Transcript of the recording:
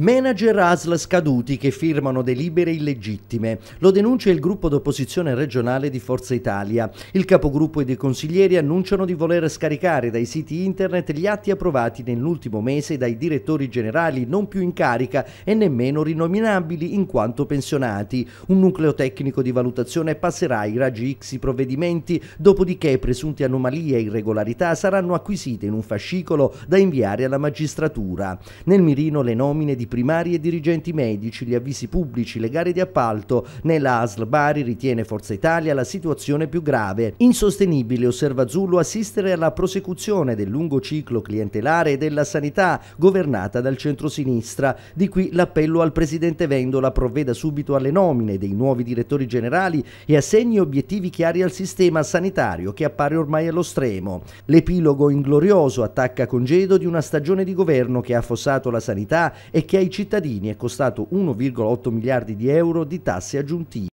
Manager ASL scaduti che firmano delibere illegittime. Lo denuncia il gruppo d'opposizione regionale di Forza Italia. Il capogruppo ed i consiglieri annunciano di voler scaricare dai siti internet gli atti approvati nell'ultimo mese dai direttori generali non più in carica e nemmeno rinominabili in quanto pensionati. Un nucleo tecnico di valutazione passerà i raggi X i provvedimenti, dopodiché presunte anomalie e irregolarità saranno acquisite in un fascicolo da inviare alla magistratura. Nel mirino le nomine di primari e dirigenti medici, gli avvisi pubblici, le gare di appalto. Nella ASL Bari ritiene Forza Italia la situazione più grave. Insostenibile, osserva Zullo, assistere alla prosecuzione del lungo ciclo clientelare della sanità governata dal centrosinistra. Di qui l'appello al Presidente Vendola provveda subito alle nomine dei nuovi direttori generali e assegni obiettivi chiari al sistema sanitario che appare ormai allo stremo. L'epilogo inglorioso attacca congedo di una stagione di governo che ha affossato la sanità e che ai cittadini è costato 1,8 miliardi di euro di tasse aggiuntive.